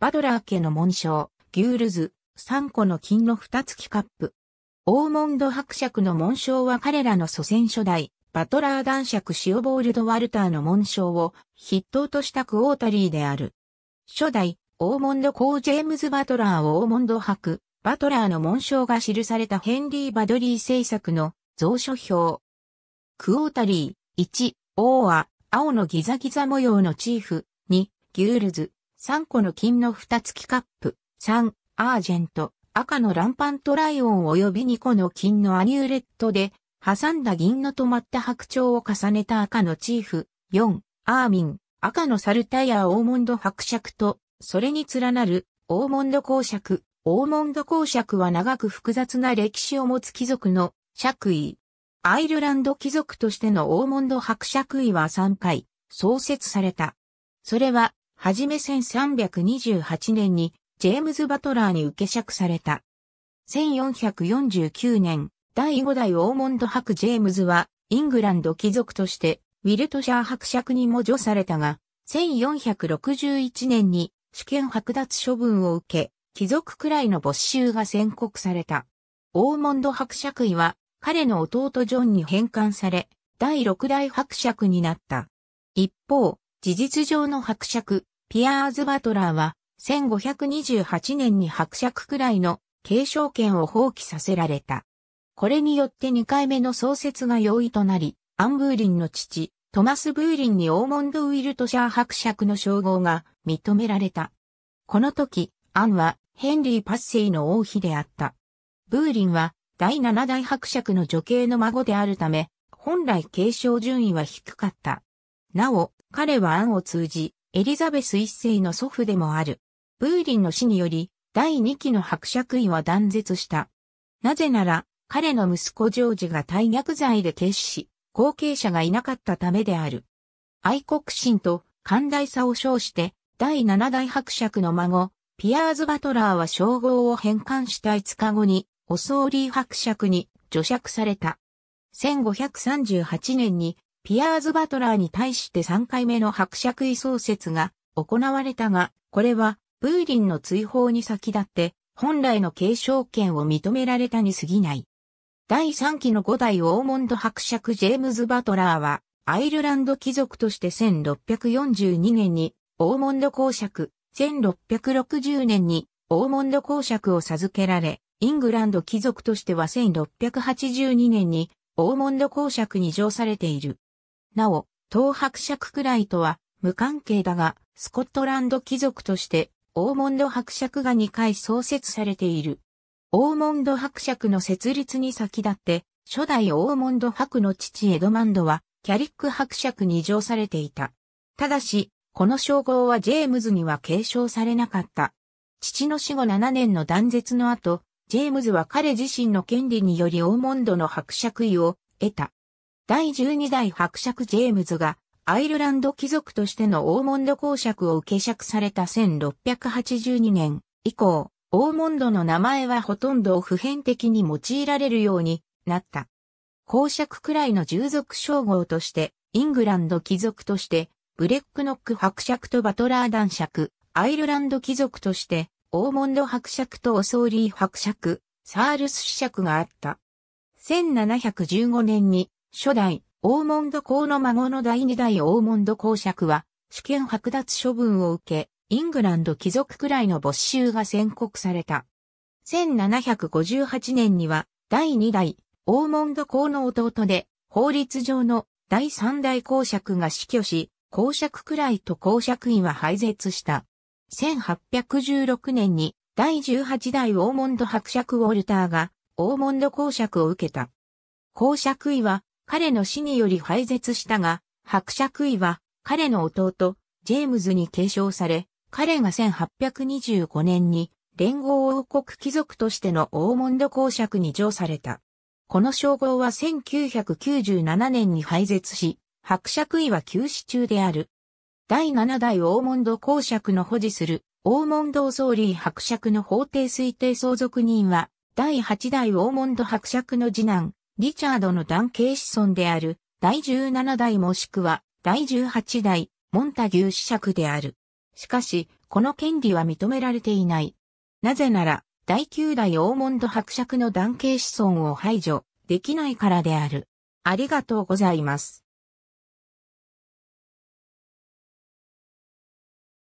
バトラー家の紋章、ギュールズ、3個の金の2つキカップ。オーモンド伯爵の紋章は彼らの祖先初代、バトラー男爵シオボールド・ワルターの紋章を筆頭としたクオータリーである。初代、オーモンド公ジェームズ・バトラーをオーモンド伯、バトラーの紋章が記されたヘンリー・バドリー制作の蔵書表。クオータリー、1、王は、青のギザギザ模様のチーフ、2、ギュールズ、3個の金の蓋付きカップ、3、アージェント、赤のランパントライオン及び2個の金のアニューレットで、挟んだ銀の止まった白鳥を重ねた赤のチーフ、4、アーミン、赤のサルターオーモンド伯爵と、それに連なる、オーモンド公爵。オーモンド公爵は長く複雑な歴史を持つ貴族の爵位。アイルランド貴族としてのオーモンド伯爵位は3回創設された。それははじめ1328年にジェームズ・バトラーに受け釈された。1449年、第5代オーモンド伯ジェームズは、イングランド貴族として、ウィルトシャー伯爵にも除されたが、1461年に主権剥奪処分を受け、貴族くらいの没収が宣告された。オーモンド伯爵位は、彼の弟ジョンに返還され、第6代伯爵になった。一方、事実上の伯爵、ピアーズ・バトラーは、1528年に伯爵くらいの継承権を放棄させられた。これによって2回目の創設が容易となり、アン・ブーリンの父、トマス・ブーリンにオーモンド・ウィルトシャー伯爵の称号が認められた。この時、アンはヘンリー・パッセイの王妃であった。ブーリンは第7代伯爵の女系の孫であるため、本来継承順位は低かった。なお、彼はアンを通じ、エリザベス一世の祖父でもある。ブーリンの死により、第二期の伯爵位は断絶した。なぜなら、彼の息子ジョージが大逆罪で決死し、後継者がいなかったためである。愛国心と寛大さを称して、第七代伯爵の孫、ピアーズ・バトラーは称号を返還した5日後に、オソーリー伯爵に除爵された。1538年にピアーズ・バトラーに対して3回目の伯爵位創設が行われたが、これはブーリンの追放に先立って本来の継承権を認められたに過ぎない。第3期の5代オーモンド伯爵ジェームズ・バトラーは、アイルランド貴族として1642年にオーモンド公爵、1660年にオーモンド公爵を授けられ、イングランド貴族としては1682年にオーモンド公爵に上されている。なお、東伯爵くらいとは無関係だが、スコットランド貴族としてオーモンド伯爵が2回創設されている。オーモンド伯爵の設立に先立って、初代オーモンド伯の父エドマンドは、キャリック伯爵に上されていた。ただし、この称号はジェームズには継承されなかった。父の死後7年の断絶の後、ジェームズは彼自身の権利によりオーモンドの伯爵位を得た。第12代伯爵ジェームズが、アイルランド貴族としてのオーモンド公爵を受け爵された1682年以降、オーモンドの名前はほとんど普遍的に用いられるようになった。公爵くらいの従属称号として、イングランド貴族として、ブレックノック伯爵とバトラー男爵、アイルランド貴族として、オーモンド伯爵とオソーリー伯爵、サールス子爵があった。1715年に初代、大門戸公の孫の第二代大門戸公爵は、主権剥奪処分を受け、イングランド貴族くらいの没収が宣告された。1758年には、第二代、大門戸公の弟で、法律上の第三代公爵が死去し、公爵くらいと公爵院は廃絶した。1816年に、第十八代大門戸伯爵ウォルターが、大門戸公爵を受けた。公爵位は、彼の死により廃絶したが、伯爵位は彼の弟、ジェームズに継承され、彼が1825年に連合王国貴族としてのオーモンド公爵に譲された。この称号は1997年に廃絶し、伯爵位は休止中である。第7代オーモンド公爵の保持するオーモンドオソーリー伯爵の法定推定相続人は、第8代オーモンド伯爵の次男、リチャードの男系子孫である、第17代もしくは、第18代、モンタギュー子爵である。しかし、この権利は認められていない。なぜなら、第9代オーモンド伯爵の男系子孫を排除できないからである。ありがとうございます。